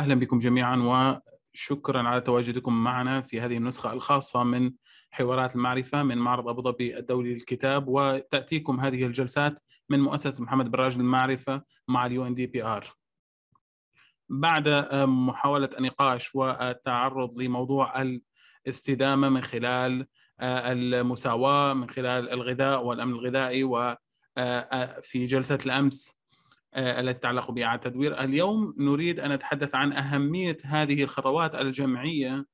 اهلا بكم جميعا وشكرا على تواجدكم معنا في هذه النسخه الخاصه من حوارات المعرفه من معرض ابو ظبي الدولي للكتاب وتاتيكم هذه الجلسات من مؤسسه محمد براج للمعرفه مع اليو ان دي بي ار. بعد آه، محاوله النقاش والتعرض لموضوع الاستدامه من خلال آه، المساواه من خلال الغذاء والامن الغذائي و آه، في جلسه الامس آه، التي تتعلق بإعادة تدوير اليوم نريد أن نتحدث عن أهمية هذه الخطوات الجمعية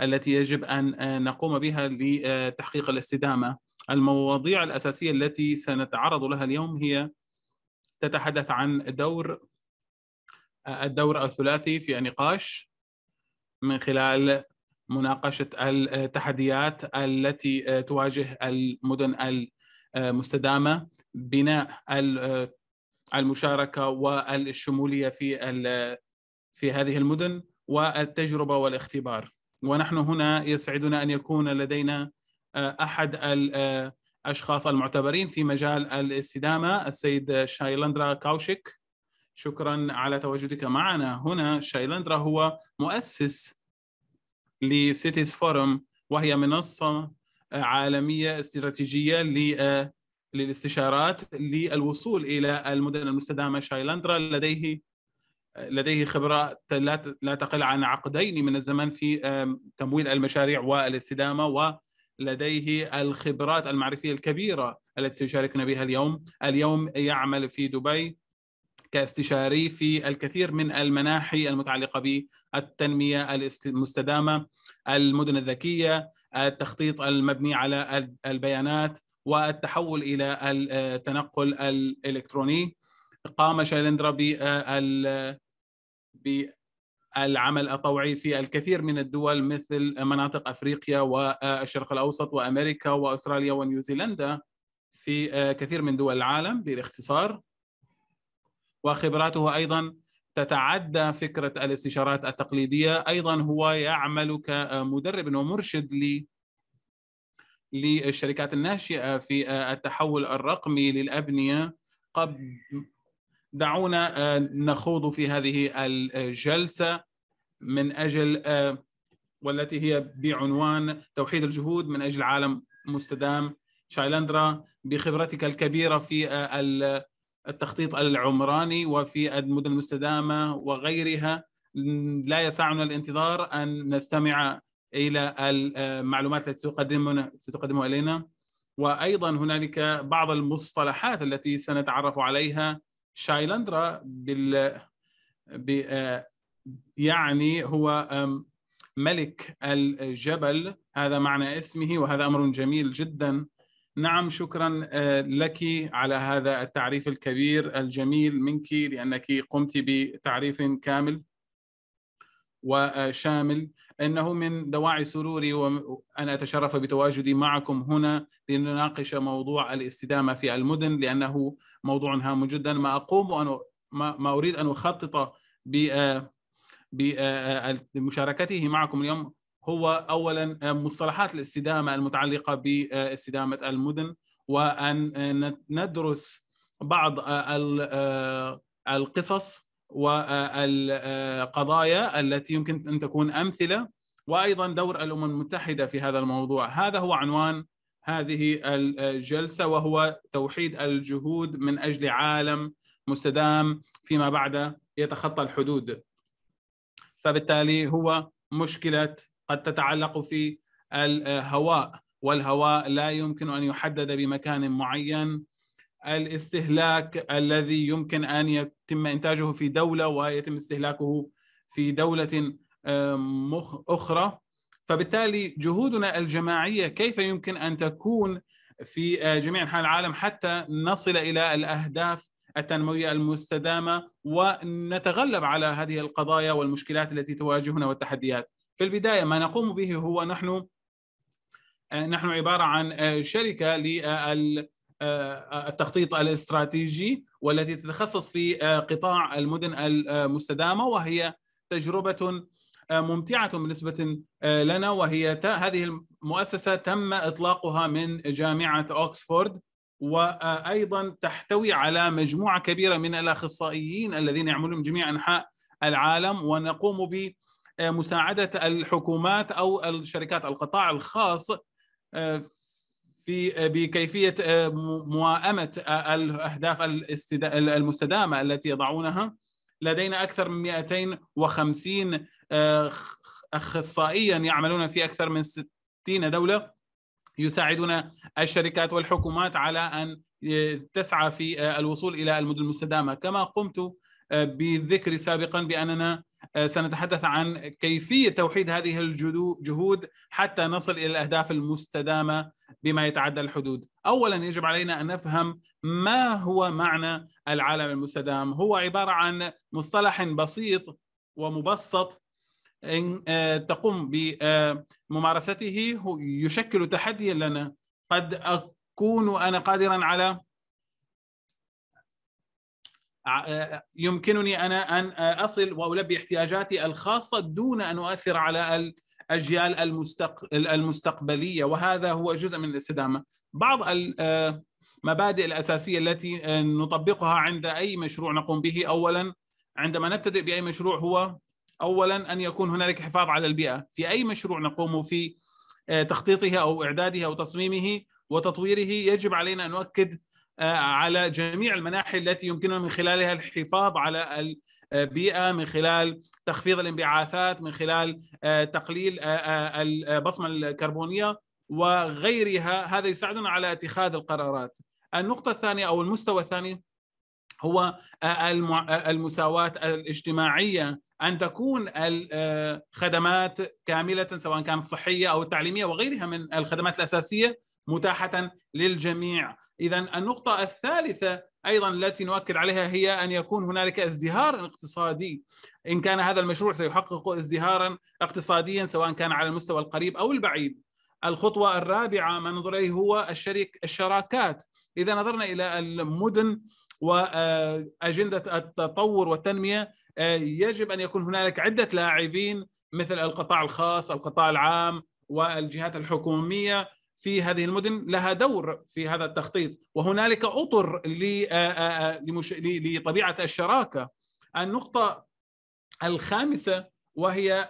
التي يجب أن آه، نقوم بها لتحقيق الاستدامة المواضيع الأساسية التي سنتعرض لها اليوم هي تتحدث عن دور آه، الدور الثلاثي في النقاش من خلال مناقشة التحديات التي تواجه المدن المستدامة بناء المشاركه والشموليه في في هذه المدن والتجربه والاختبار ونحن هنا يسعدنا ان يكون لدينا آه، احد الاشخاص آه، المعتبرين في مجال الاستدامه السيد شايلندرا كاوشيك شكرا على تواجدك معنا هنا شايلندرا هو مؤسس لسيتيز فورم وهي منصه آه، عالميه استراتيجيه للاستشارات للوصول الى المدن المستدامه شايلاندرا لديه لديه خبرة لا تقل عن عقدين من الزمن في تمويل المشاريع والاستدامة ولديه الخبرات المعرفية الكبيرة التي يشاركنا بها اليوم اليوم يعمل في دبي كاستشاري في الكثير من المناحي المتعلقة بالتنمية المستدامة المدن الذكية التخطيط المبني على البيانات والتحول الى التنقل آه، الالكتروني قام شالندرا بالعمل آه، الطوعي في الكثير من الدول مثل مناطق افريقيا والشرق الاوسط وامريكا واستراليا ونيوزيلندا في آه، كثير من دول العالم بالاختصار وخبراته ايضا تتعدى فكره الاستشارات التقليديه ايضا هو يعمل كمدرب ومرشد للشركات الناشئه في آه، التحول الرقمي للابنيه قبل دعونا آه، نخوض في هذه الجلسه من اجل آه، والتي هي بعنوان توحيد الجهود من اجل عالم مستدام شايلندرا بخبرتك الكبيره في التخطيط العمراني وفي المدن المستدامه وغيرها لا يسعنا الانتظار ان نستمع الى المعلومات التي ستقدمنا ستقدمها الينا وايضا هنالك بعض المصطلحات التي سنتعرف عليها شايلندرا بال يعني هو ملك الجبل هذا معنى اسمه وهذا امر جميل جدا نعم شكرا أه، لك على هذا التعريف الكبير الجميل منك لانك قمت بتعريف كامل وشامل انه من دواعي سروري وان اتشرف بتواجدي معكم هنا لنناقش موضوع الاستدامه في المدن لانه موضوع هام جدا ما اقوم وأن ما اريد ان اخطط بمشاركته معكم اليوم هو اولا مصطلحات الاستدامه المتعلقه باستدامه المدن وان ندرس بعض القصص والقضايا التي يمكن ان تكون امثله وايضا دور الامم المتحده في هذا الموضوع، هذا هو عنوان هذه الجلسه وهو توحيد الجهود من اجل عالم مستدام فيما بعد يتخطى الحدود. فبالتالي هو مشكله قد تتعلق في الهواء والهواء لا يمكن ان يحدد بمكان معين الاستهلاك الذي يمكن ان يكون يتم إنتاجه في دولة ويتم استهلاكه في دولة أخرى فبالتالي جهودنا الجماعية كيف يمكن أن تكون في آه، جميع أنحاء العالم حتى نصل إلى الأهداف التنموية المستدامة ونتغلب على هذه القضايا والمشكلات التي تواجهنا والتحديات في البداية ما نقوم به هو نحن آه، نحن عبارة عن آه، شركة لل آه، التخطيط الاستراتيجي والتي تتخصص في آه، قطاع المدن المستدامه وهي تجربه آه، ممتعه بالنسبه لنا وهي هذه المؤسسه تم اطلاقها من جامعه اوكسفورد وايضا تحتوي على مجموعه كبيره من الاخصائيين الذين يعملون جميع انحاء العالم ونقوم بمساعده الحكومات أو الشركات القطاع الخاص في آه، بكيفيه آه، موائمه آه، الاهداف المستدامه التي يضعونها لدينا اكثر من 250 اخصائيا يعملون في اكثر من 60 دوله يساعدون الشركات والحكومات على ان تسعى في الوصول الى المدن المستدامه كما قمت بالذكر سابقا باننا سنتحدث عن كيفيه توحيد هذه الجهود حتى نصل الى الاهداف المستدامه بما يتعدى الحدود اولا يجب علينا ان نفهم ما هو معنى العالم المستدام هو عباره عن مصطلح بسيط ومبسط ان آه، تقوم بممارسته يشكل تحديا لنا قد اكون انا قادرا على آه، يمكنني انا ان اصل والبي احتياجاتي الخاصه دون ان اؤثر على الاجيال المستق... المستقبليه وهذا هو جزء من الاستدامه بعض المبادئ آه، الاساسيه التي آه، نطبقها عند اي مشروع نقوم به اولا عندما نبتدئ باي مشروع هو اولا ان يكون هنالك حفاظ على البيئه في اي مشروع نقوم في آه، تخطيطه او اعداده او تصميمه وتطويره يجب علينا ان نؤكد على جميع المناحي التي يمكننا من خلالها الحفاظ على بيئه من خلال تخفيض الانبعاثات من خلال آه، تقليل آه، آه، البصمه الكربونيه وغيرها هذا يساعدنا على اتخاذ القرارات النقطه الثانيه او المستوى الثاني هو المساواة الاجتماعية أن تكون الخدمات كاملة سواء كانت صحية أو التعليمية وغيرها من الخدمات الأساسية متاحة للجميع إذا النقطة الثالثة ايضا التي نؤكد عليها هي ان يكون هنالك ازدهار اقتصادي ان كان هذا المشروع سيحقق ازدهارا اقتصاديا سواء كان على المستوى القريب او البعيد. الخطوه الرابعه ما ننظر اليه هو الشريك الشراكات، اذا نظرنا الى المدن واجنده التطور والتنميه يجب ان يكون هنالك عده لاعبين مثل القطاع الخاص، القطاع العام والجهات الحكوميه في هذه المدن لها دور في هذا التخطيط وهنالك اطر لطبيعه الشراكه النقطه الخامسه وهي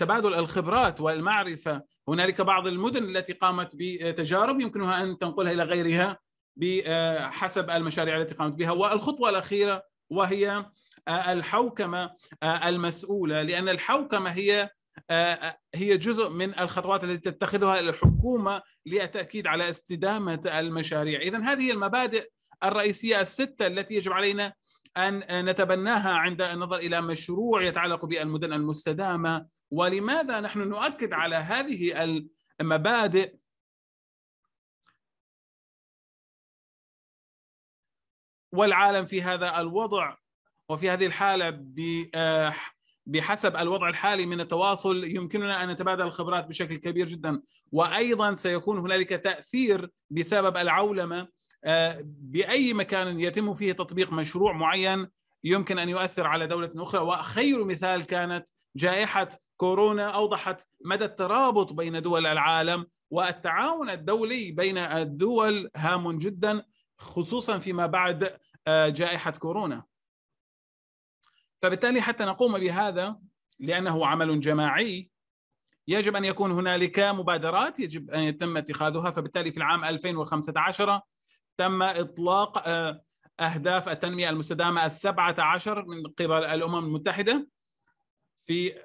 تبادل الخبرات والمعرفه هنالك بعض المدن التي قامت بتجارب يمكنها ان تنقلها الى غيرها بحسب المشاريع التي قامت بها والخطوه الاخيره وهي الحوكمه المسؤوله لان الحوكمه هي آه، آه، هي جزء من الخطوات التي تتخذها الحكومه للتاكيد على استدامه المشاريع، اذا هذه المبادئ الرئيسيه السته التي يجب علينا ان نتبناها عند النظر الى مشروع يتعلق بالمدن المستدامه، ولماذا نحن نؤكد على هذه المبادئ والعالم في هذا الوضع وفي هذه الحاله بحسب الوضع الحالي من التواصل يمكننا ان نتبادل الخبرات بشكل كبير جدا وايضا سيكون هنالك تاثير بسبب العولمه آه، باي مكان يتم فيه تطبيق مشروع معين يمكن ان يؤثر على دوله اخرى وخير مثال كانت جائحه كورونا اوضحت مدى الترابط بين دول العالم والتعاون الدولي بين الدول هام جدا خصوصا فيما بعد آه، جائحه كورونا فبالتالي حتى نقوم بهذا لأنه عمل جماعي يجب أن يكون هنالك مبادرات يجب أن يتم اتخاذها فبالتالي في العام 2015 تم إطلاق آه، أهداف التنمية المستدامة السبعة عشر من قبل الأمم المتحدة في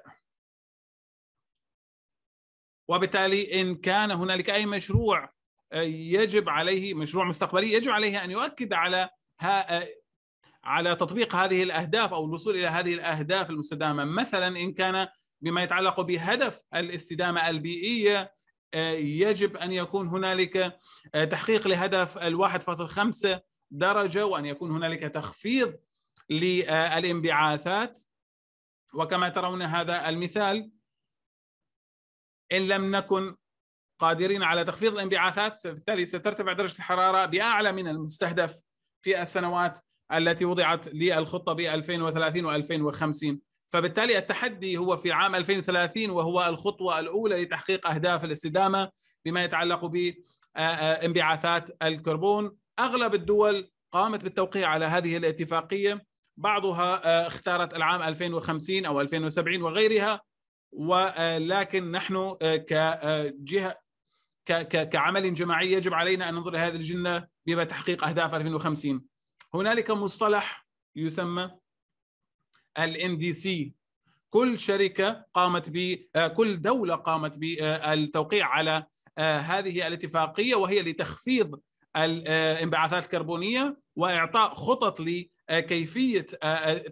وبالتالي إن كان هنالك أي مشروع آه، يجب عليه مشروع مستقبلي يجب عليه أن يؤكد على على تطبيق هذه الاهداف او الوصول الى هذه الاهداف المستدامه مثلا ان كان بما يتعلق بهدف الاستدامه البيئيه آه، يجب ان يكون هنالك آه، تحقيق لهدف ال 1.5 درجه وان يكون هنالك تخفيض للانبعاثات وكما ترون هذا المثال ان لم نكن قادرين على تخفيض الانبعاثات فبالتالي سترتفع درجه الحراره باعلى من المستهدف في السنوات التي وضعت للخطة ب 2030 و2050 فبالتالي التحدي هو في عام 2030 وهو الخطوة الأولى لتحقيق أهداف الاستدامة بما يتعلق بانبعاثات الكربون أغلب الدول قامت بالتوقيع على هذه الاتفاقية بعضها اختارت العام 2050 أو 2070 وغيرها ولكن نحن كجهة كعمل جماعي يجب علينا أن ننظر لهذه الجنة بما تحقيق أهداف 2050 هنالك مصطلح يسمى ال NDC كل شركة قامت ب آه، كل دولة قامت بالتوقيع آه، على آه، هذه الاتفاقية وهي لتخفيض الانبعاثات الكربونية وإعطاء خطط لكيفية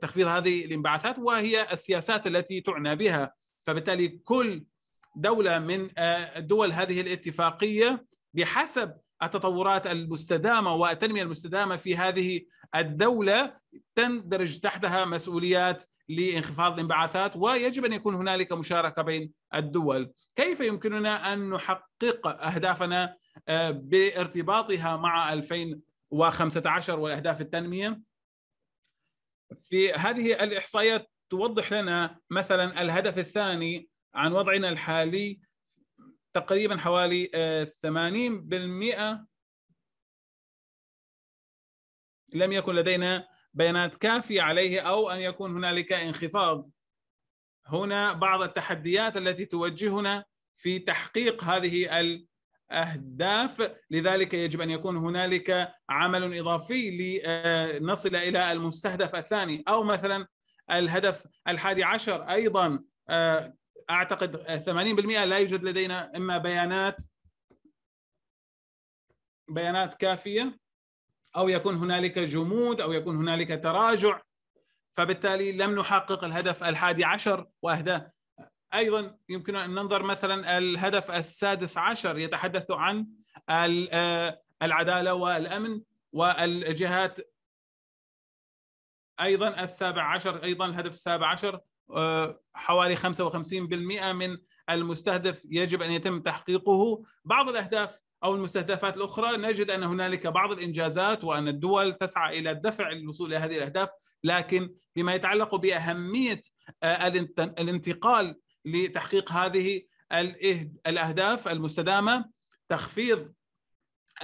تخفيض هذه الانبعاثات وهي السياسات التي تعنى بها فبالتالي كل دولة من دول هذه الاتفاقية بحسب التطورات المستدامه والتنميه المستدامه في هذه الدوله تندرج تحتها مسؤوليات لانخفاض الانبعاثات ويجب ان يكون هنالك مشاركه بين الدول. كيف يمكننا ان نحقق اهدافنا آه، بارتباطها مع 2015 والاهداف التنميه؟ في هذه الاحصائيات توضح لنا مثلا الهدف الثاني عن وضعنا الحالي تقريبا حوالي 80% آه، لم يكن لدينا بيانات كافيه عليه او ان يكون هنالك انخفاض. هنا بعض التحديات التي توجهنا في تحقيق هذه الاهداف، لذلك يجب ان يكون هنالك عمل اضافي لنصل الى المستهدف الثاني او مثلا الهدف الحادي عشر ايضا آه، اعتقد 80% لا يوجد لدينا اما بيانات بيانات كافيه او يكون هنالك جمود او يكون هنالك تراجع فبالتالي لم نحقق الهدف الحادي عشر واهداه ايضا يمكن ان ننظر مثلا الهدف السادس عشر يتحدث عن آه، العداله والامن والجهات ايضا السابع عشر ايضا الهدف السابع عشر آه، حوالي 55% من المستهدف يجب ان يتم تحقيقه بعض الاهداف او المستهدفات الاخرى نجد ان هنالك بعض الانجازات وان الدول تسعى الى الدفع للوصول الى هذه الاهداف لكن بما يتعلق باهميه آه، الانتقال لتحقيق هذه الاهداف المستدامه تخفيض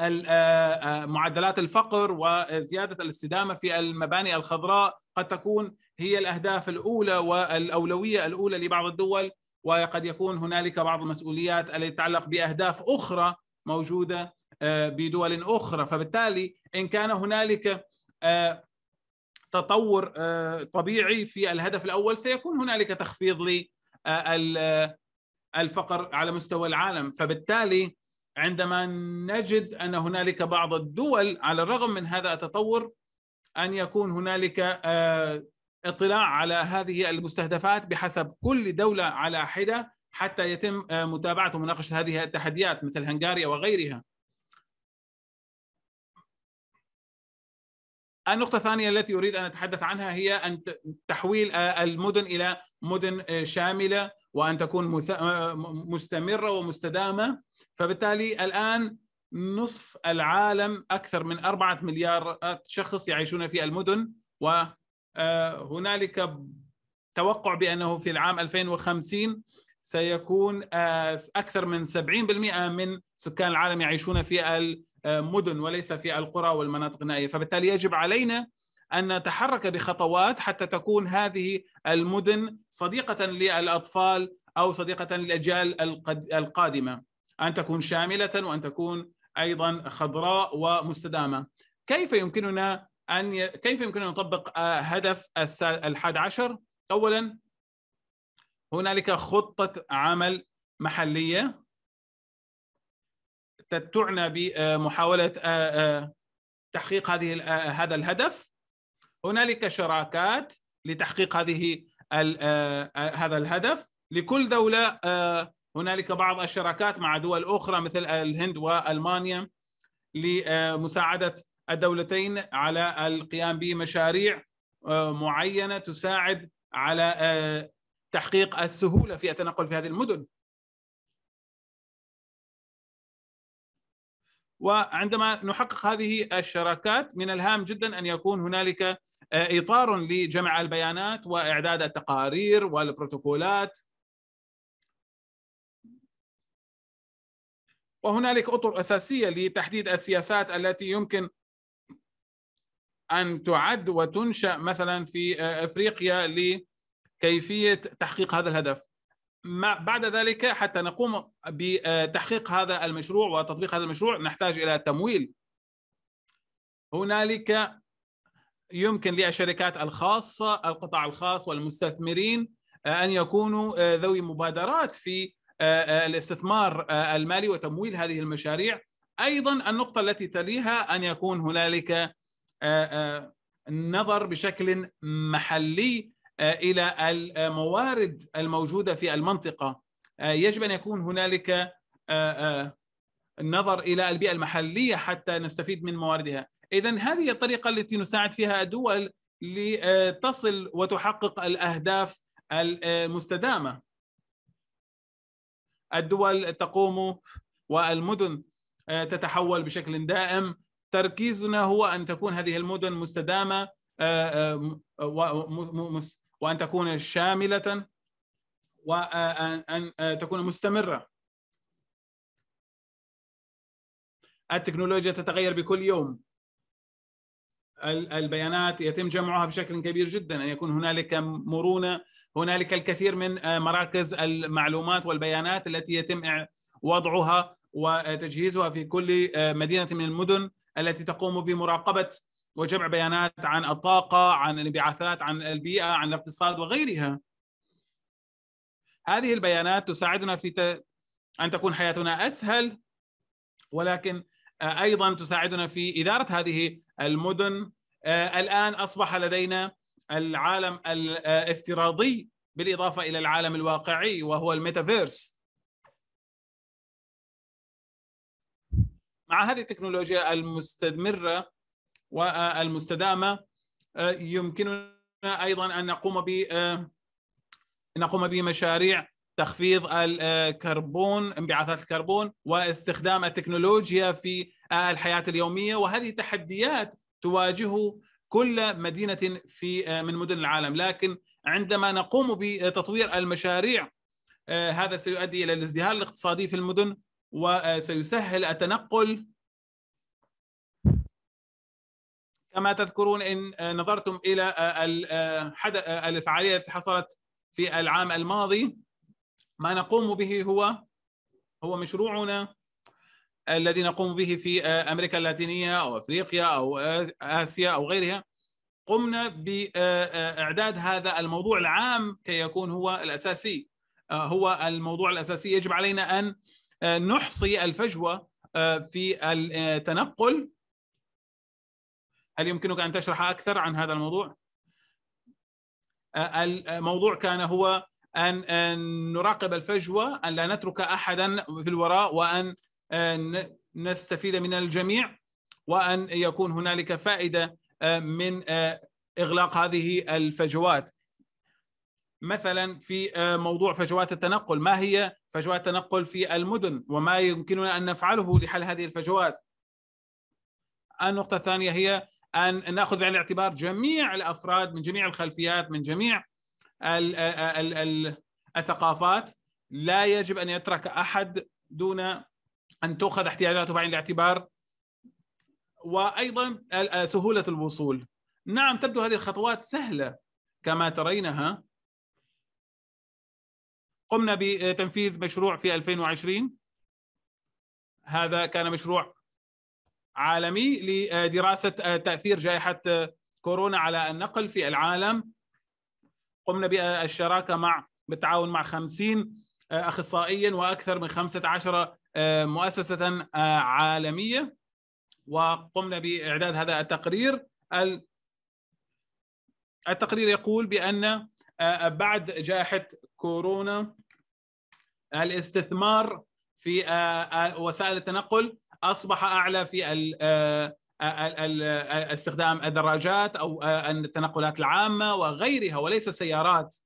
آه، معدلات الفقر وزياده الاستدامه في المباني الخضراء قد تكون هي الاهداف الاولى والاولويه الاولى لبعض الدول وقد يكون هنالك بعض المسؤوليات التي تتعلق باهداف اخرى موجوده آه، بدول اخرى فبالتالي ان كان هنالك آه، تطور آه، طبيعي في الهدف الاول سيكون هنالك تخفيض للفقر على مستوى العالم فبالتالي عندما نجد ان هنالك بعض الدول على الرغم من هذا التطور ان يكون هنالك اطلاع على هذه المستهدفات بحسب كل دولة على حدة حتى يتم آه، متابعة ومناقشة هذه التحديات مثل هنغاريا وغيرها النقطة الثانية التي أريد أن أتحدث عنها هي أن تحويل آه، المدن إلى مدن آه، شاملة وأن تكون مستمرة ومستدامة فبالتالي الآن نصف العالم أكثر من أربعة مليار شخص يعيشون في المدن و آه، هنالك توقع بانه في العام 2050 سيكون آه، اكثر من 70% من سكان العالم يعيشون في المدن وليس في القرى والمناطق النائيه، فبالتالي يجب علينا ان نتحرك بخطوات حتى تكون هذه المدن صديقه للاطفال او صديقه للاجيال القادمه، ان تكون شامله وان تكون ايضا خضراء ومستدامه. كيف يمكننا ان ي... كيف يمكننا نطبق آه، هدف الحاد عشر؟ اولا هنالك خطه عمل محليه تعنى بمحاوله آه، آه، تحقيق هذه هذا الهدف هنالك شراكات لتحقيق هذه هذا الهدف لكل دوله هنالك بعض الشراكات مع دول اخرى مثل الهند والمانيا لمساعده الدولتين على القيام بمشاريع آه، معينه تساعد على آه، تحقيق السهوله في التنقل في هذه المدن. وعندما نحقق هذه الشراكات من الهام جدا ان يكون هنالك آه، اطار لجمع البيانات واعداد التقارير والبروتوكولات وهنالك اطر اساسيه لتحديد السياسات التي يمكن ان تعد وتنشا مثلا في آه، افريقيا لكيفيه تحقيق هذا الهدف ما بعد ذلك حتى نقوم بتحقيق هذا المشروع وتطبيق هذا المشروع نحتاج الى تمويل هنالك يمكن للشركات الخاصه القطاع الخاص والمستثمرين آه، ان يكونوا آه، ذوي مبادرات في الاستثمار المالي وتمويل هذه المشاريع ايضا النقطه التي تليها ان يكون هنالك آه، آه، النظر بشكل محلي آه، الى الموارد الموجوده في المنطقه يجب ان يكون هنالك النظر الى البيئه المحليه حتى نستفيد من مواردها اذا هذه الطريقه التي نساعد فيها الدول لتصل وتحقق الاهداف المستدامه الدول تقوم والمدن تتحول بشكل دائم تركيزنا هو ان تكون هذه المدن مستدامه آه، آه، آه، وان تكون شامله وان تكون مستمره التكنولوجيا تتغير بكل يوم البيانات يتم جمعها بشكل كبير جدا ان يكون هنالك مرونه هنالك الكثير من مراكز المعلومات والبيانات التي يتم وضعها وتجهيزها في كل مدينه من المدن التي تقوم بمراقبه وجمع بيانات عن الطاقه، عن الانبعاثات، عن البيئه، عن الاقتصاد وغيرها. هذه البيانات تساعدنا في ت... ان تكون حياتنا اسهل ولكن آه، ايضا تساعدنا في اداره هذه المدن. آه، الان اصبح لدينا العالم الافتراضي آه، بالاضافه الى العالم الواقعي وهو الميتافيرس. هذه التكنولوجيا المستمرة والمستدامة آه، يمكننا أيضا أن نقوم ب آه، نقوم بمشاريع تخفيض الكربون انبعاثات الكربون واستخدام التكنولوجيا في آه، الحياة اليومية وهذه تحديات تواجه كل مدينة في من مدن العالم لكن عندما نقوم بتطوير المشاريع هذا سيؤدي إلى الازدهار الاقتصادي في المدن وسيسهل التنقل كما تذكرون إن نظرتم إلى الفعالية التي حصلت في العام الماضي ما نقوم به هو هو مشروعنا الذي نقوم به في أمريكا اللاتينية أو أفريقيا أو آسيا أو غيرها قمنا بإعداد هذا الموضوع العام كي يكون هو الأساسي هو الموضوع الأساسي يجب علينا أن آه، نحصي الفجوه آه، في التنقل هل يمكنك ان تشرح اكثر عن هذا الموضوع؟ آه، الموضوع كان هو ان نراقب الفجوه ان لا نترك احدا في الوراء وان نستفيد من الجميع وان يكون هنالك فائده من اغلاق هذه الفجوات مثلا في موضوع فجوات التنقل ما هي فجوات تنقل في المدن وما يمكننا أن نفعله لحل هذه الفجوات النقطة الثانية هي أن نأخذ بعين الاعتبار جميع الأفراد من جميع الخلفيات من جميع الثقافات لا يجب أن يترك أحد دون أن تؤخذ احتياجاته بعين الاعتبار وأيضا سهولة الوصول نعم تبدو هذه الخطوات سهلة كما ترينها قمنا بتنفيذ مشروع في 2020 هذا كان مشروع عالمي لدراسة آه، تأثير جائحة آه، كورونا على النقل في العالم قمنا بالشراكة مع بالتعاون مع 50 آه، أخصائيا وأكثر من 15 مؤسسة عالمية وقمنا بإعداد هذا التقرير التقرير يقول بأن آه، آه، بعد جائحه كورونا الاستثمار في آه، وسائل التنقل اصبح اعلى في استخدام الدراجات او التنقلات العامه وغيرها وليس سيارات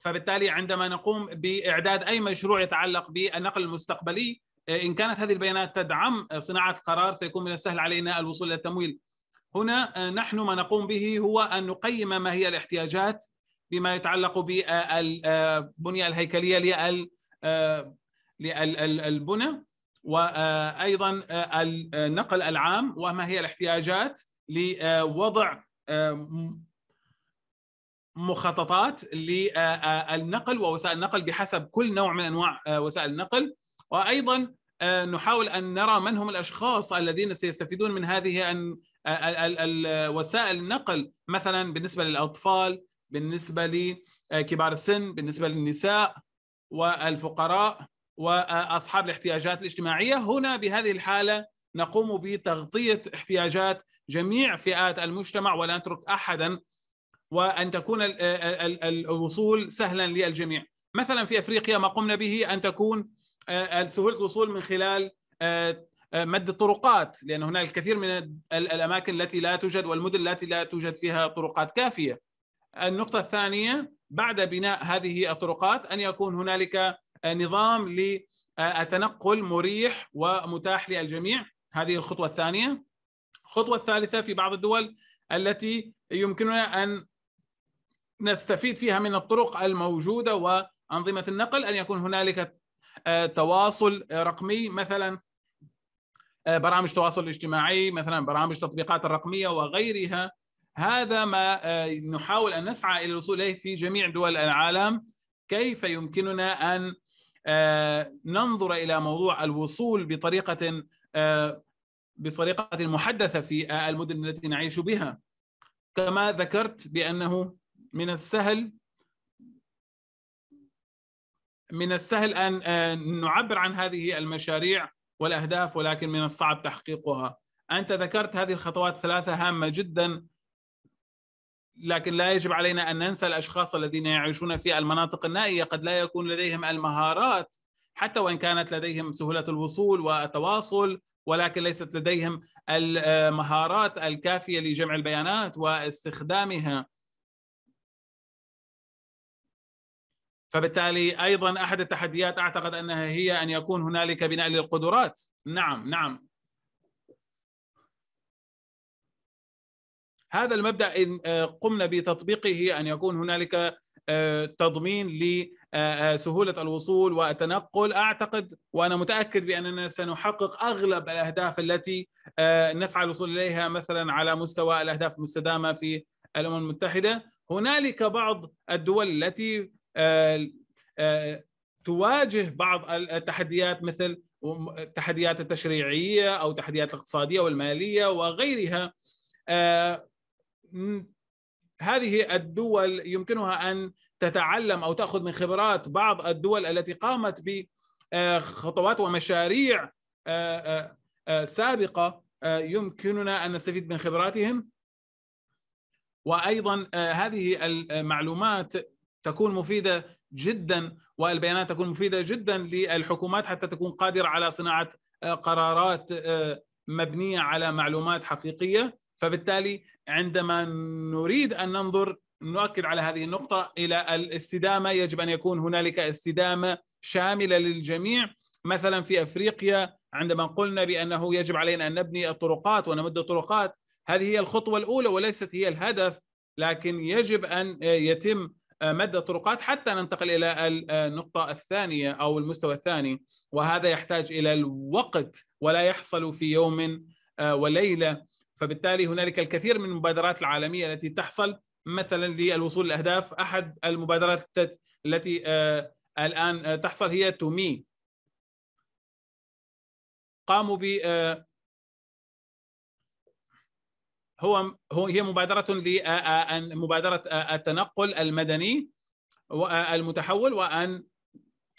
فبالتالي عندما نقوم باعداد اي مشروع يتعلق بالنقل المستقبلي ان كانت هذه البيانات تدعم صناعه قرار سيكون من السهل علينا الوصول الى التمويل هنا آه، نحن ما نقوم به هو أن نقيم ما هي الاحتياجات بما يتعلق بالبنية آه، آه، الهيكلية للبنى وأيضا النقل العام وما هي الاحتياجات لوضع مخططات للنقل ووسائل النقل بحسب كل نوع من انواع وسائل النقل وايضا نحاول ان نرى من هم الاشخاص الذين سيستفيدون من هذه وسائل النقل مثلا بالنسبه للاطفال بالنسبه لكبار السن بالنسبه للنساء والفقراء واصحاب الاحتياجات الاجتماعيه هنا بهذه الحاله نقوم بتغطيه احتياجات جميع فئات المجتمع ولا نترك احدا وان تكون الوصول سهلا للجميع مثلا في افريقيا ما قمنا به ان تكون آه، سهوله الوصول من خلال آه، آه، مد الطرقات لان هناك الكثير من الاماكن التي لا توجد والمدن التي لا توجد فيها طرقات كافيه النقطه الثانيه بعد بناء هذه الطرقات ان يكون هنالك آه، نظام للتنقل آه، مريح ومتاح للجميع هذه الخطوه الثانيه الخطوه الثالثه في بعض الدول التي يمكننا ان نستفيد فيها من الطرق الموجوده وانظمه النقل ان يكون هنالك تواصل رقمي مثلا آه، برامج التواصل الاجتماعي مثلا برامج التطبيقات الرقمية وغيرها هذا ما آه، نحاول أن نسعى إلى الوصول إليه في جميع دول العالم كيف يمكننا أن آه، ننظر إلى موضوع الوصول بطريقة بطريقة محدثة في المدن التي نعيش بها كما ذكرت بأنه من السهل من السهل أن نعبر عن هذه المشاريع والاهداف ولكن من الصعب تحقيقها انت ذكرت هذه الخطوات الثلاثه هامه جدا لكن لا يجب علينا ان ننسى الاشخاص الذين يعيشون في المناطق النائيه قد لا يكون لديهم المهارات حتى وان كانت لديهم سهوله الوصول والتواصل ولكن ليست لديهم المهارات الكافيه لجمع البيانات واستخدامها فبالتالي ايضا احد التحديات اعتقد انها هي ان يكون هنالك بناء للقدرات نعم نعم هذا المبدا ان آه، قمنا بتطبيقه ان يكون هنالك آه، تضمين لسهوله آه، الوصول والتنقل اعتقد وانا متاكد باننا سنحقق اغلب الاهداف التي نسعى الوصول اليها مثلا على مستوى الاهداف المستدامه في الامم المتحده هنالك بعض الدول التي آه، آه، تواجه بعض التحديات مثل التحديات التشريعيه او التحديات الاقتصاديه والماليه وغيرها آه، هذه الدول يمكنها ان تتعلم او تاخذ من خبرات بعض الدول التي قامت بخطوات ومشاريع سابقه يمكننا ان نستفيد من خبراتهم وايضا هذه المعلومات تكون مفيدة جدا والبيانات تكون مفيدة جدا للحكومات حتى تكون قادرة على صناعة آه، قرارات آه، مبنية على معلومات حقيقية فبالتالي عندما نريد أن ننظر نؤكد على هذه النقطة إلى الاستدامة يجب أن يكون هنالك استدامة شاملة للجميع مثلا في أفريقيا عندما قلنا بأنه يجب علينا أن نبني الطرقات ونمد الطرقات هذه هي الخطوة الأولى وليست هي الهدف لكن يجب أن آه، يتم آه، مد الطرقات حتى ننتقل الى آه، النقطه الثانيه او المستوى الثاني وهذا يحتاج الى الوقت ولا يحصل في يوم آه، وليله فبالتالي هنالك الكثير من المبادرات العالميه التي تحصل مثلا للوصول للاهداف احد المبادرات التي الان تحصل هي تومي قاموا ب هو هو هي مبادره مبادره التنقل المدني المتحول وان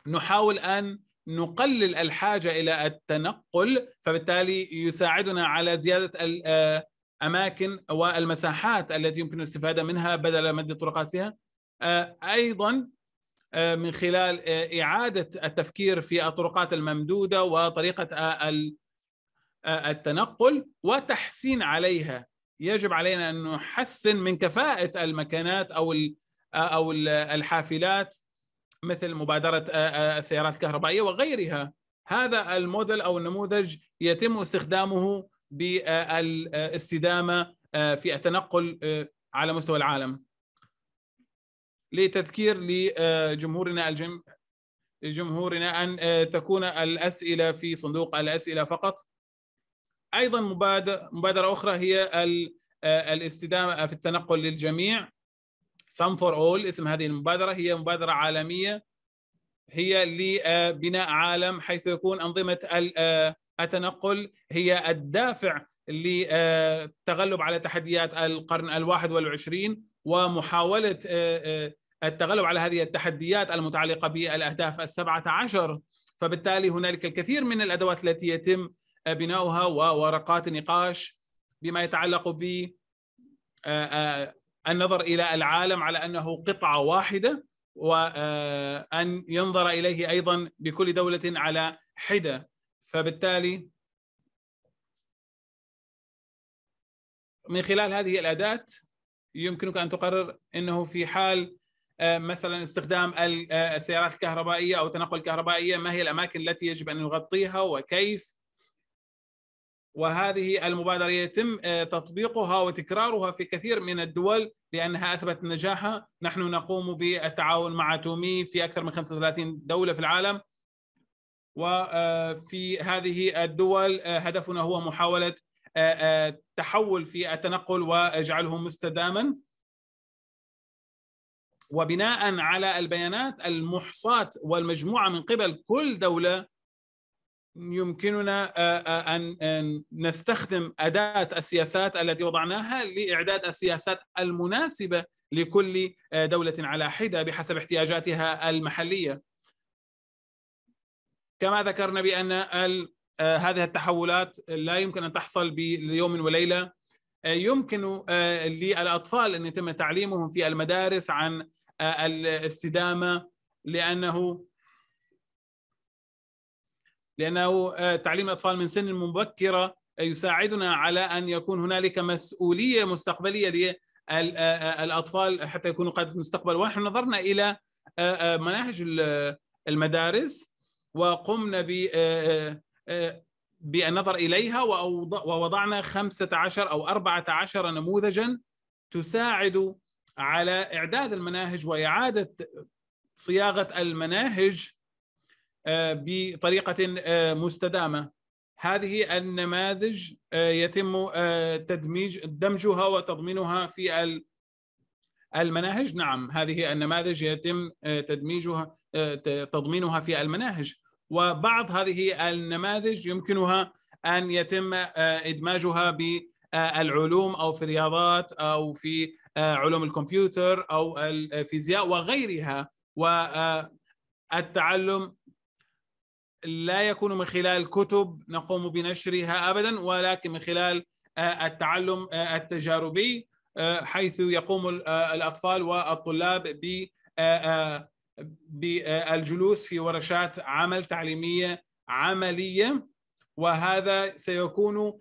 نحاول ان نقلل الحاجه الى التنقل فبالتالي يساعدنا على زياده الاماكن والمساحات التي يمكن الاستفاده منها بدل مد الطرقات فيها ايضا من خلال اعاده التفكير في الطرقات الممدوده وطريقه التنقل وتحسين عليها يجب علينا ان نحسن من كفاءه المكانات او او الحافلات مثل مبادره السيارات الكهربائيه وغيرها هذا الموديل او النموذج يتم استخدامه بالاستدامه في التنقل على مستوى العالم لتذكير لجمهورنا الجم... جمهورنا ان تكون الاسئله في صندوق الاسئله فقط ايضا مبادره مبادره اخرى هي آه، الاستدامه في التنقل للجميع سام فور اول اسم هذه المبادره هي مبادره عالميه هي لبناء عالم حيث يكون انظمه آه، التنقل هي الدافع للتغلب آه، على تحديات القرن الواحد والعشرين ومحاوله التغلب على هذه التحديات المتعلقه بالاهداف السبعه عشر فبالتالي هنالك الكثير من الادوات التي يتم بناؤها وورقات نقاش بما يتعلق ب آه، آه، النظر الى العالم على انه قطعه واحده وان آه، ينظر اليه ايضا بكل دوله على حده فبالتالي من خلال هذه الاداه يمكنك ان تقرر انه في حال مثلا استخدام السيارات الكهربائيه او التنقل الكهربائيه ما هي الاماكن التي يجب ان نغطيها وكيف وهذه المبادره يتم آه، تطبيقها وتكرارها في كثير من الدول لانها اثبتت نجاحها، نحن نقوم بالتعاون مع تومي في اكثر من 35 دوله في العالم وفي آه، هذه الدول آه، هدفنا هو محاوله تحول في التنقل واجعله مستداما وبناء على البيانات المحصاة والمجموعة من قبل كل دولة يمكننا آه، آه، ان نستخدم اداه السياسات التي وضعناها لاعداد السياسات المناسبه لكل آه، دوله على حده بحسب احتياجاتها المحليه. كما ذكرنا بان هذه التحولات لا يمكن ان تحصل بيوم وليله يمكن للاطفال ان يتم تعليمهم في المدارس عن الاستدامه لانه لانه آه، تعليم الاطفال من سن مبكره آه، يساعدنا على ان يكون هنالك مسؤوليه مستقبليه للاطفال آه، حتى يكونوا قاده المستقبل ونحن نظرنا الى مناهج المدارس وقمنا بالنظر اليها ووضعنا 15 او 14 نموذجا تساعد على اعداد المناهج واعاده صياغه المناهج آه، بطريقه آه، مستدامه هذه النماذج آه، يتم تدميج دمجها وتضمينها في المناهج نعم هذه النماذج يتم تدميجها تضمينها في المناهج وبعض هذه النماذج يمكنها ان يتم ادماجها بالعلوم او في الرياضات او في علوم الكمبيوتر او الفيزياء وغيرها والتعلم لا يكون من خلال كتب نقوم بنشرها ابدا ولكن من خلال آه، التعلم آه، التجاربي آه، حيث يقوم الاطفال والطلاب ب بالجلوس في ورشات عمل تعليميه عمليه وهذا سيكون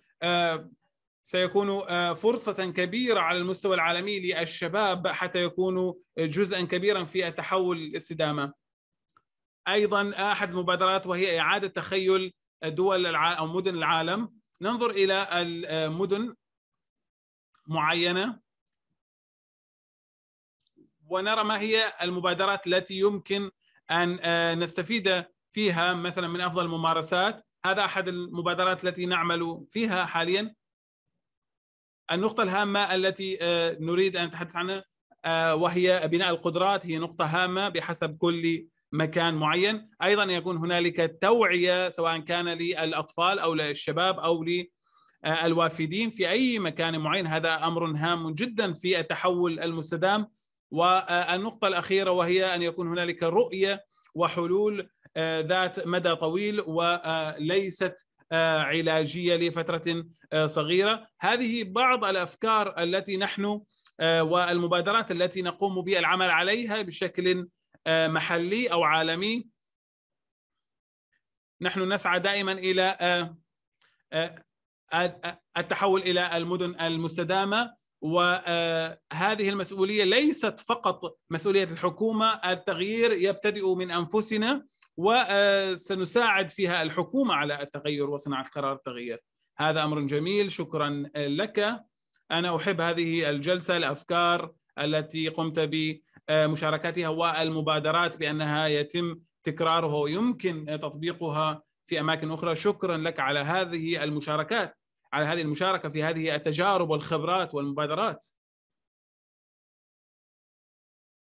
سيكون فرصة كبيرة على المستوى العالمي للشباب حتى يكونوا جزءا كبيرا في التحول الاستدامة ايضا احد المبادرات وهي اعاده تخيل دول العالم او مدن العالم ننظر الى المدن معينه ونرى ما هي المبادرات التي يمكن ان آه، نستفيد فيها مثلا من افضل الممارسات هذا احد المبادرات التي نعمل فيها حاليا النقطه الهامه التي آه، نريد ان نتحدث عنها آه، وهي بناء القدرات هي نقطه هامه بحسب كل مكان معين ايضا يكون هنالك توعيه سواء كان للاطفال او للشباب او للوافدين في اي مكان معين هذا امر هام جدا في التحول المستدام والنقطه الاخيره وهي ان يكون هنالك رؤيه وحلول آه، ذات مدى طويل وليست آه، علاجيه لفتره آه، صغيره هذه بعض الافكار التي نحن والمبادرات التي نقوم بالعمل عليها بشكل آه، محلي او عالمي نحن نسعى دائما الى آه، آه، التحول الى المدن المستدامه وهذه المسؤوليه ليست فقط مسؤوليه الحكومه التغيير يبتدئ من انفسنا وسنساعد فيها الحكومه على التغير وصناعه قرار التغيير هذا امر جميل شكرا لك انا احب هذه الجلسه الافكار التي قمت آه، مشاركاتها والمبادرات بانها يتم تكرارها ويمكن تطبيقها في اماكن اخرى شكرا لك على هذه المشاركات على هذه المشاركه في هذه التجارب والخبرات والمبادرات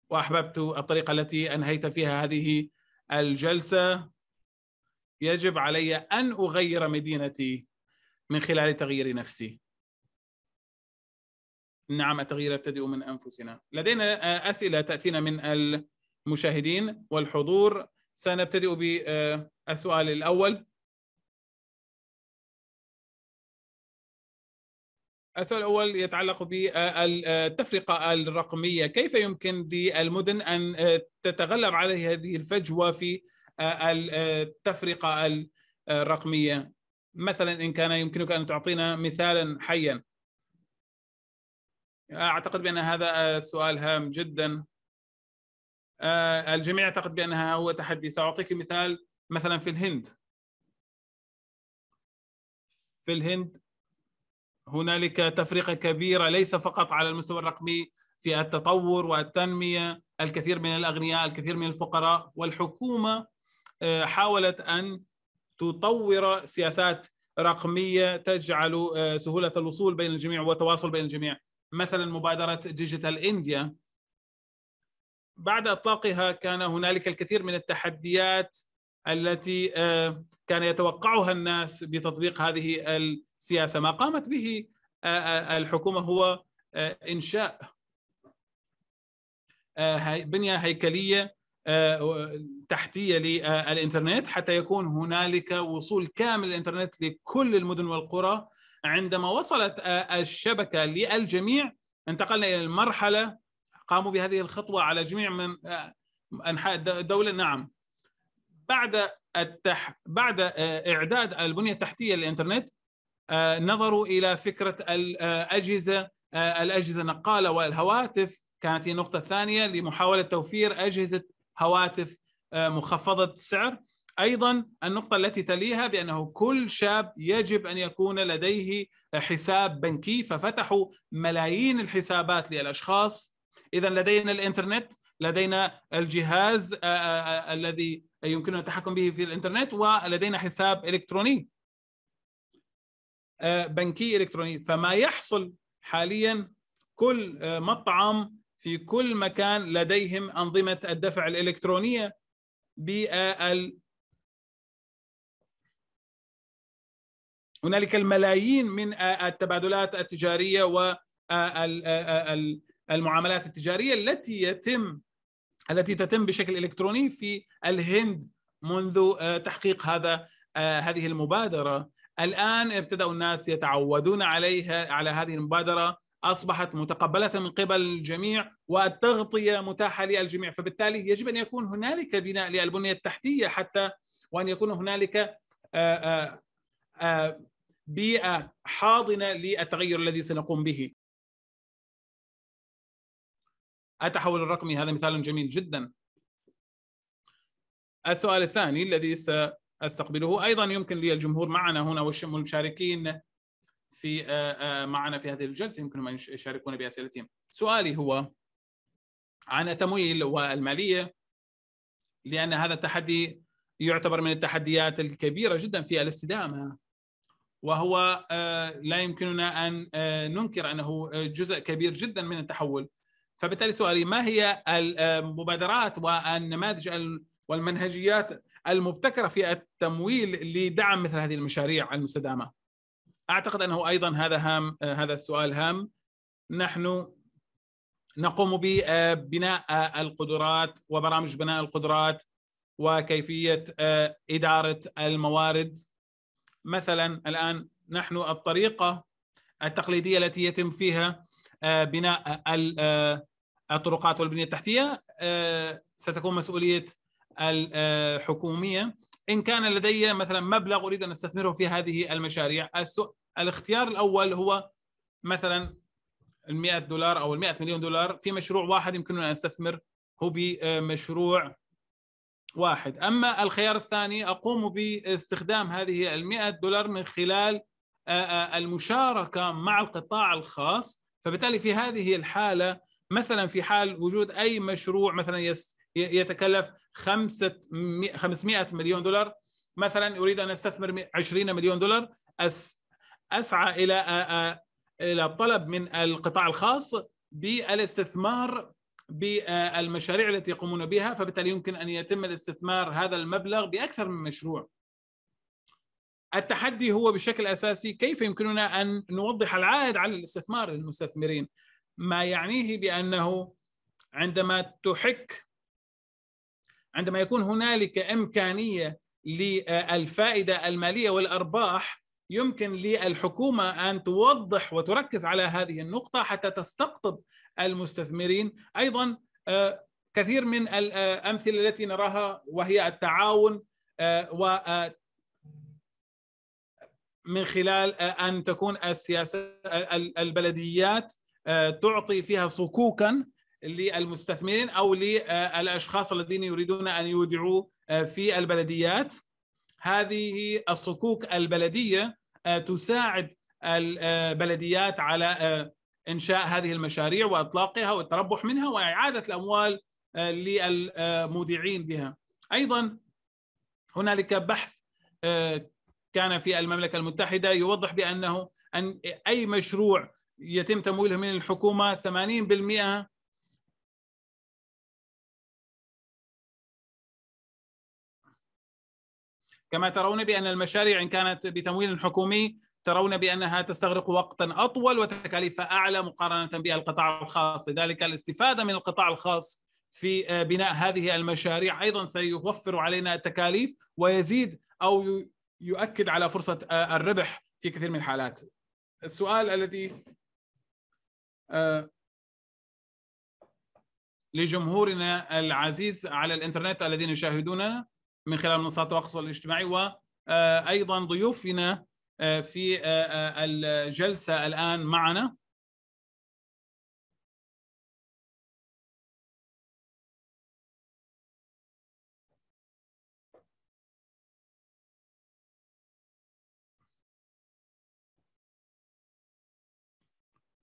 واحببت الطريقه التي انهيت فيها هذه الجلسه يجب علي ان اغير مدينتي من خلال تغيير نفسي نعم التغيير يبتدئ من أنفسنا لدينا أسئلة تأتينا من المشاهدين والحضور سنبتدئ بالسؤال الأول السؤال الأول يتعلق بالتفرقة الرقمية كيف يمكن للمدن أن تتغلب على هذه الفجوة في التفرقة الرقمية مثلا إن كان يمكنك أن تعطينا مثالا حيا اعتقد بان هذا سؤال هام جدا آه، الجميع يعتقد بانها هو تحدي ساعطيك مثال مثلا في الهند في الهند هنالك تفرقه كبيره ليس فقط على المستوى الرقمي في التطور والتنميه الكثير من الاغنياء الكثير من الفقراء والحكومه آه، حاولت ان تطور سياسات رقميه تجعل آه، سهوله الوصول بين الجميع والتواصل بين الجميع مثلا مبادره ديجيتال انديا بعد اطلاقها كان هنالك الكثير من التحديات التي آه، كان يتوقعها الناس بتطبيق هذه السياسه ما قامت به آه، آه، الحكومه هو انشاء بنيه هيكليه تحتيه للانترنت حتى يكون هنالك وصول كامل للانترنت لكل المدن والقرى عندما وصلت الشبكة للجميع انتقلنا إلى المرحلة قاموا بهذه الخطوة على جميع من أنحاء الدولة نعم بعد التح... بعد إعداد البنية التحتية للإنترنت نظروا إلى فكرة الأجهزة الأجهزة النقالة والهواتف كانت هي النقطة الثانية لمحاولة توفير أجهزة هواتف مخفضة السعر ايضا النقطه التي تليها بانه كل شاب يجب ان يكون لديه حساب بنكي ففتحوا ملايين الحسابات للاشخاص اذا لدينا الانترنت لدينا الجهاز آه، آه، آه، الذي يمكننا التحكم به في الانترنت ولدينا حساب الكتروني بنكي الكتروني فما يحصل حاليا كل مطعم في كل مكان لديهم انظمه الدفع الالكترونيه هنالك الملايين من التبادلات التجاريه والمعاملات التجاريه التي يتم التي تتم بشكل الكتروني في الهند منذ تحقيق هذا هذه المبادره الان ابتداوا الناس يتعودون عليها على هذه المبادره اصبحت متقبله من قبل الجميع والتغطيه متاحه للجميع فبالتالي يجب ان يكون هنالك بناء للبنيه التحتيه حتى وان يكون هنالك بيئه حاضنه للتغير الذي سنقوم به. التحول الرقمي هذا مثال جميل جدا. السؤال الثاني الذي ساستقبله ايضا يمكن للجمهور معنا هنا والمشاركين في آه، آه، معنا في هذه الجلسه يمكنهم ان يشاركون باسئلتهم. سؤالي هو عن التمويل والماليه لان هذا التحدي يعتبر من التحديات الكبيره جدا في الاستدامه وهو آه، لا يمكننا ان آه، ننكر انه آه، جزء كبير جدا من التحول فبالتالي سؤالي ما هي المبادرات والنماذج والمنهجيات المبتكره في التمويل لدعم مثل هذه المشاريع المستدامه اعتقد انه ايضا هذا هام هذا السؤال هام نحن نقوم ببناء القدرات وبرامج بناء القدرات وكيفيه اداره الموارد مثلا الآن نحن الطريقة التقليدية التي يتم فيها آه، بناء آه، الطرقات والبنية التحتية آه، ستكون مسؤولية الحكومية إن كان لدي مثلا مبلغ أريد أن أستثمره في هذه المشاريع الاختيار الأول هو مثلا ال 100 دولار أو ال 100 مليون دولار في مشروع واحد يمكننا أن أستثمر هو بمشروع واحد أما الخيار الثاني أقوم باستخدام هذه المئة دولار من خلال آه، آه، المشاركة مع القطاع الخاص فبالتالي في هذه الحالة مثلا في حال وجود أي مشروع مثلا يتكلف 500 مليون دولار مثلا أريد أن أستثمر 20 مليون دولار أسعى إلى آه، إلى طلب من القطاع الخاص بالاستثمار بالمشاريع التي يقومون بها فبالتالي يمكن ان يتم الاستثمار هذا المبلغ باكثر من مشروع. التحدي هو بشكل اساسي كيف يمكننا ان نوضح العائد على الاستثمار للمستثمرين ما يعنيه بانه عندما تحك عندما يكون هنالك امكانيه للفائده الماليه والارباح يمكن للحكومه ان توضح وتركز على هذه النقطه حتى تستقطب المستثمرين ايضا آه، كثير من الامثله آه، التي نراها وهي التعاون آه، و من خلال ان تكون السياسه البلديات تعطي فيها صكوكا للمستثمرين او للاشخاص الذين يريدون ان يودعوا في البلديات هذه الصكوك البلديه تساعد البلديات على انشاء هذه المشاريع واطلاقها والتربح منها واعاده الاموال آه، للمودعين بها. ايضا هنالك بحث آه، كان في المملكه المتحده يوضح بانه ان اي مشروع يتم تمويله من الحكومه 80% كما ترون بأن المشاريع إن كانت بتمويل حكومي ترون بانها تستغرق وقتا اطول وتكاليف اعلى مقارنه بالقطاع الخاص، لذلك الاستفاده من القطاع الخاص في آه، بناء هذه المشاريع ايضا سيوفر علينا تكاليف ويزيد او يؤكد على فرصه آه، الربح في كثير من الحالات. السؤال الذي آه، لجمهورنا العزيز على الانترنت الذين يشاهدوننا من خلال منصات التواصل الاجتماعي وايضا ضيوفنا آه، في آه، آه، الجلسة الآن معنا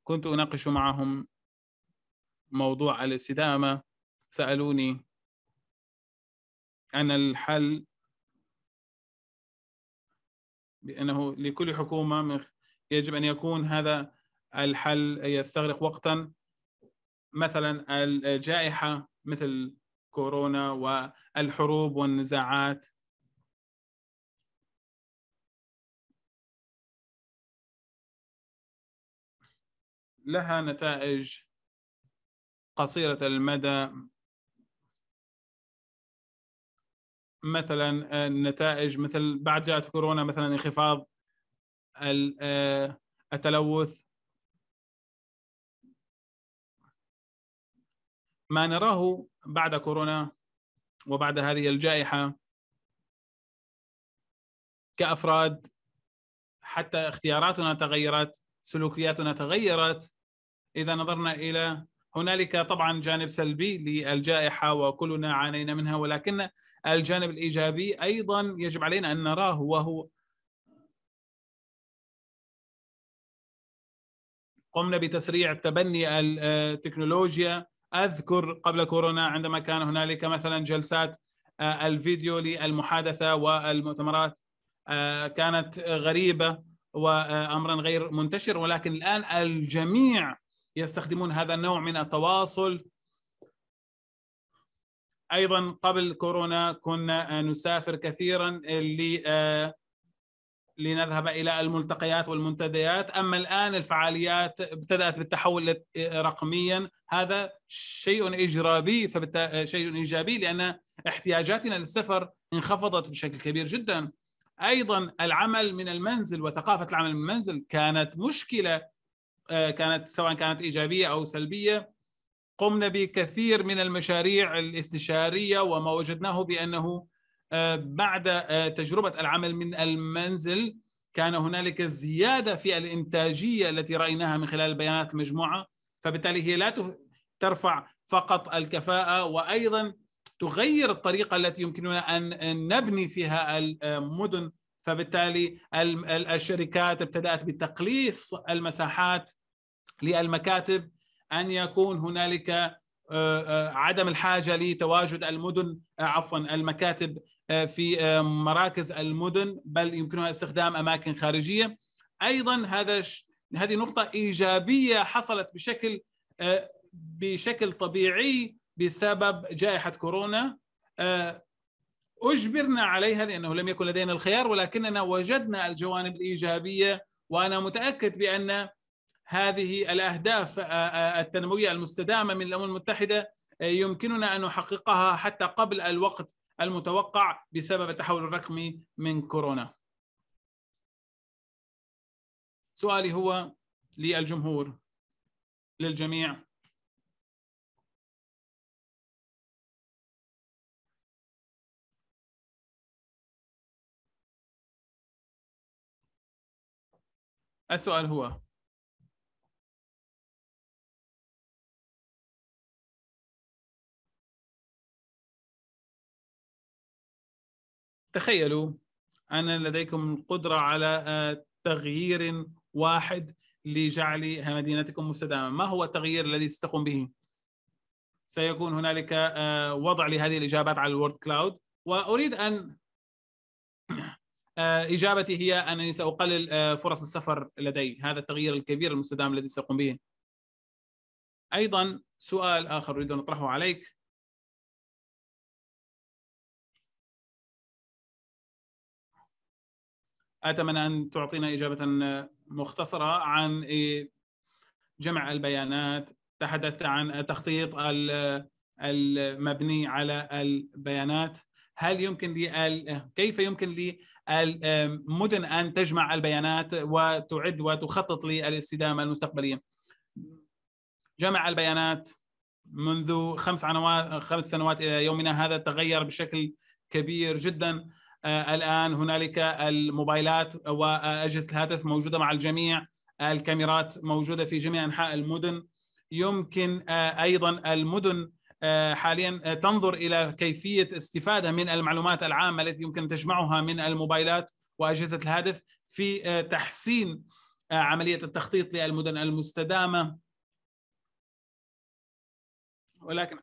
كنت أناقش معهم موضوع الاستدامة سألوني عن الحل بأنه لكل حكومة يجب أن يكون هذا الحل يستغرق وقتا مثلا الجائحة مثل كورونا والحروب والنزاعات لها نتائج قصيرة المدى مثلا آه، النتائج مثل بعد جائحه كورونا مثلا انخفاض آه، التلوث ما نراه بعد كورونا وبعد هذه الجائحه كافراد حتى اختياراتنا تغيرت سلوكياتنا تغيرت اذا نظرنا الى هنالك طبعا جانب سلبي للجائحه وكلنا عانينا منها ولكن الجانب الايجابي ايضا يجب علينا ان نراه وهو قمنا بتسريع تبني التكنولوجيا آه، اذكر قبل كورونا عندما كان هنالك مثلا جلسات آه، الفيديو للمحادثه والمؤتمرات آه، كانت غريبه وامرا غير منتشر ولكن الان الجميع يستخدمون هذا النوع من التواصل ايضا قبل كورونا كنا آه، نسافر كثيرا ل آه، لنذهب الى الملتقيات والمنتديات اما الان الفعاليات ابتدات بالتحول آه، رقميا هذا شيء اجرابي شيء ايجابي لان احتياجاتنا للسفر انخفضت بشكل كبير جدا ايضا العمل من المنزل وثقافه العمل من المنزل كانت مشكله كانت سواء كانت ايجابيه او سلبيه قمنا بكثير من المشاريع الاستشاريه وما وجدناه بانه آه، بعد آه، تجربه العمل من المنزل كان هنالك زياده في الانتاجيه التي رايناها من خلال بيانات المجموعه فبالتالي هي لا ترفع فقط الكفاءه وايضا تغير الطريقه التي يمكننا ان نبني فيها المدن فبالتالي الشركات ابتدات بتقليص المساحات للمكاتب ان يكون هنالك آه، آه، عدم الحاجه لتواجد المدن آه، عفوا المكاتب في مراكز المدن بل يمكنها استخدام اماكن خارجيه ايضا هذا هذه نقطه ايجابيه حصلت بشكل بشكل طبيعي بسبب جائحه كورونا اجبرنا عليها لانه لم يكن لدينا الخيار ولكننا وجدنا الجوانب الايجابيه وانا متاكد بان هذه الاهداف آه، آه، التنمويه المستدامه من الامم المتحده آه، يمكننا ان نحققها حتى قبل الوقت المتوقع بسبب التحول الرقمي من كورونا. سؤالي هو للجمهور للجميع السؤال هو تخيلوا أن لديكم القدرة على آه، تغيير واحد لجعل مدينتكم مستدامة ما هو التغيير الذي ستقوم به؟ سيكون هنالك آه، وضع لهذه الإجابات على الورد كلاود وأريد أن آه، إجابتي هي أنني سأقلل فرص السفر لدي هذا التغيير الكبير المستدام الذي سأقوم به أيضا سؤال آخر أريد أن أطرحه عليك اتمنى ان تعطينا اجابه مختصره عن إيه، جمع البيانات تحدثت عن التخطيط المبني على البيانات هل يمكن لي كيف يمكن لي المدن ان تجمع البيانات وتعد وتخطط للاستدامه المستقبليه جمع البيانات منذ خمس سنوات خمس سنوات الى يومنا هذا تغير بشكل كبير جدا آه، الان هنالك الموبايلات واجهزه الهاتف موجوده مع الجميع آه، الكاميرات موجوده في جميع انحاء المدن يمكن آه، ايضا المدن حاليا تنظر الى كيفيه استفاده من المعلومات العامه التي يمكن تجمعها من الموبايلات واجهزه الهاتف في تحسين عمليه التخطيط للمدن المستدامه ولكن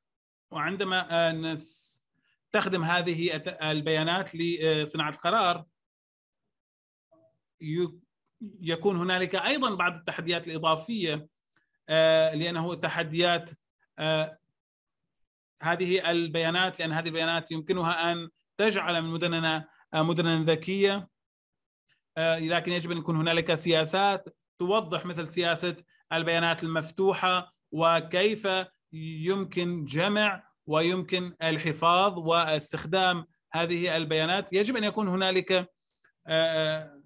وعندما نس تخدم هذه البيانات لصناعه القرار يكون هنالك ايضا بعض التحديات الاضافيه آه، لانه تحديات آه، هذه البيانات لان هذه البيانات يمكنها ان تجعل من مدننا آه، مدنا ذكيه لكن يجب ان يكون هنالك سياسات توضح مثل سياسه البيانات المفتوحه وكيف يمكن جمع ويمكن الحفاظ واستخدام هذه البيانات يجب ان يكون هنالك آه، آه،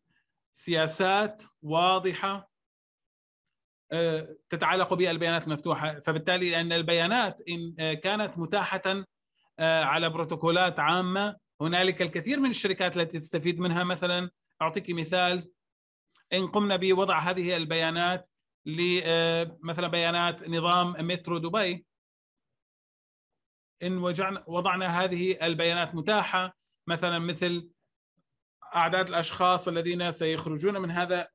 سياسات واضحه آه، تتعلق بالبيانات المفتوحه فبالتالي ان البيانات ان كانت متاحه على بروتوكولات عامه هنالك الكثير من الشركات التي تستفيد منها مثلا اعطيك مثال ان قمنا بوضع هذه البيانات مثلا بيانات نظام مترو دبي ان وجعنا وضعنا هذه البيانات متاحه مثلا مثل اعداد الاشخاص الذين سيخرجون من هذا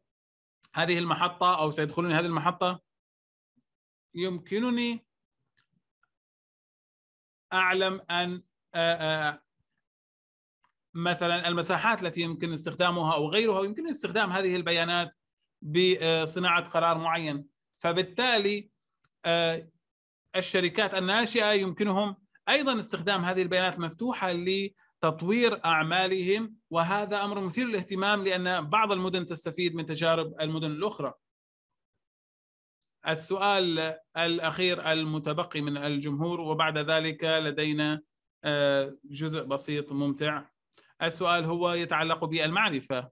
هذه المحطه او سيدخلون هذه المحطه يمكنني اعلم ان مثلا المساحات التي يمكن استخدامها او غيرها يمكن استخدام هذه البيانات بصناعه قرار معين فبالتالي الشركات الناشئه يمكنهم ايضا استخدام هذه البيانات المفتوحه لتطوير اعمالهم وهذا امر مثير للاهتمام لان بعض المدن تستفيد من تجارب المدن الاخرى. السؤال الاخير المتبقي من الجمهور وبعد ذلك لدينا آه، جزء بسيط ممتع. السؤال هو يتعلق بالمعرفه.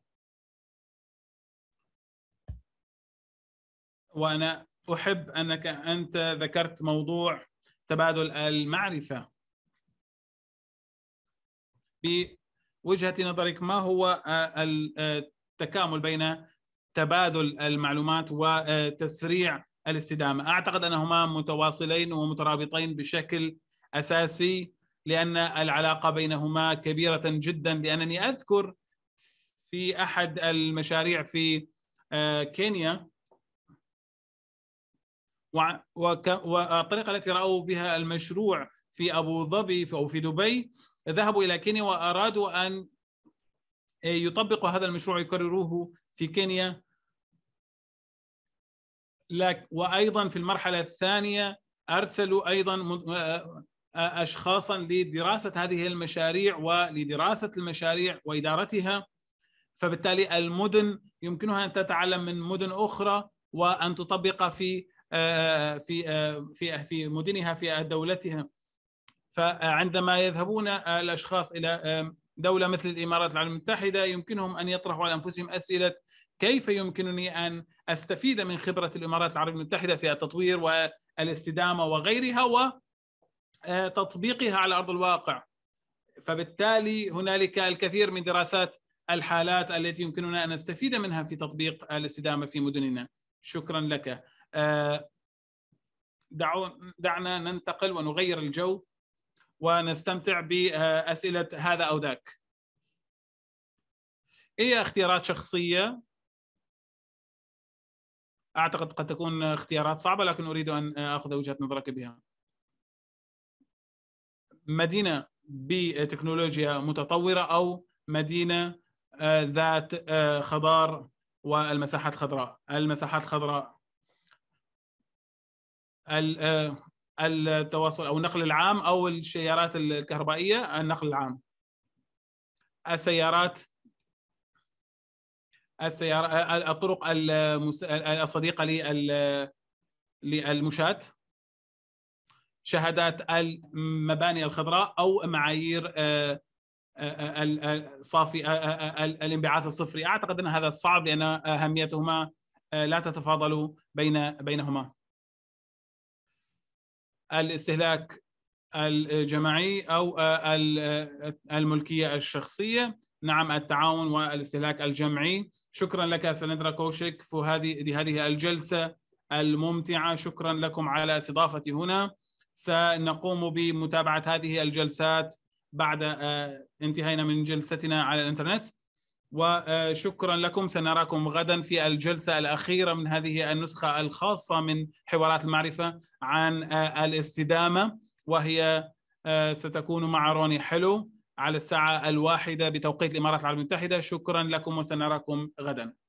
وانا احب انك انت ذكرت موضوع تبادل المعرفة بوجهة نظرك ما هو آه، آه، التكامل بين تبادل المعلومات وتسريع آه، الاستدامة أعتقد أنهما متواصلين ومترابطين بشكل أساسي لأن العلاقة بينهما كبيرة جدا لأنني أذكر في أحد المشاريع في كينيا والطريقه التي راوا بها المشروع في ابو ظبي او في دبي ذهبوا الى كينيا وارادوا ان إيه، يطبقوا هذا المشروع يكرروه في كينيا وايضا في المرحله الثانيه ارسلوا ايضا آه، آه، اشخاصا لدراسه هذه المشاريع ولدراسه المشاريع وادارتها فبالتالي المدن يمكنها ان تتعلم من مدن اخرى وان تطبق في آه، في آه، في في مدنها في دولتها فعندما يذهبون الاشخاص الى دوله مثل الامارات العربيه المتحده يمكنهم ان يطرحوا على انفسهم اسئله كيف يمكنني ان استفيد من خبره الامارات العربيه المتحده في التطوير والاستدامه وغيرها وتطبيقها آه، على ارض الواقع فبالتالي هنالك الكثير من دراسات الحالات التي يمكننا ان نستفيد منها في تطبيق الاستدامه في مدننا شكرا لك آه، دعو دعنا ننتقل ونغير الجو ونستمتع بأسئلة هذا أو ذاك أي اختيارات شخصية أعتقد قد تكون اختيارات صعبة لكن أريد أن أخذ وجهة نظرك بها مدينة بتكنولوجيا متطورة أو مدينة آه، ذات آه، خضار والمساحات الخضراء المساحات الخضراء آه، التواصل او النقل العام او السيارات الكهربائيه النقل العام السيارات السيارة آه، الطرق الصديقه للمشاة شهادات المباني الخضراء او معايير آه، الصافي الانبعاث الصفري اعتقد ان هذا صعب لان اهميتهما لا تتفاضل بين بينهما الاستهلاك الجماعي او الملكيه الشخصيه نعم التعاون والاستهلاك الجمعي شكرا لك سندرا كوشك في هذه لهذه الجلسه الممتعه شكرا لكم على استضافتي هنا سنقوم بمتابعه هذه الجلسات بعد آه، انتهينا من جلستنا على الانترنت وشكرا لكم سنراكم غدا في الجلسة الأخيرة من هذه النسخة الخاصة من حوارات المعرفة عن آه، الاستدامة وهي آه، ستكون مع روني حلو على الساعة الواحدة بتوقيت الإمارات العربية المتحدة شكرا لكم وسنراكم غدا